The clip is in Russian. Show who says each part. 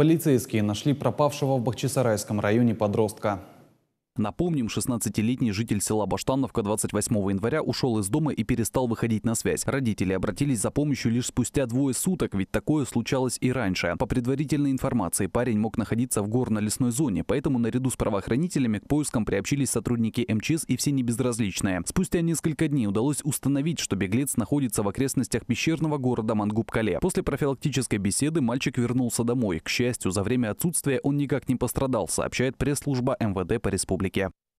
Speaker 1: Полицейские нашли пропавшего в Бахчисарайском районе подростка. Напомним, 16-летний житель села Баштановка 28 января ушел из дома и перестал выходить на связь. Родители обратились за помощью лишь спустя двое суток, ведь такое случалось и раньше. По предварительной информации, парень мог находиться в горно-лесной зоне, поэтому наряду с правоохранителями к поискам приобщились сотрудники МЧС и все небезразличные. Спустя несколько дней удалось установить, что беглец находится в окрестностях пещерного города Мангубкале. После профилактической беседы мальчик вернулся домой. К счастью, за время отсутствия он никак не пострадал, сообщает пресс-служба МВД по республике. കാണിക്കാം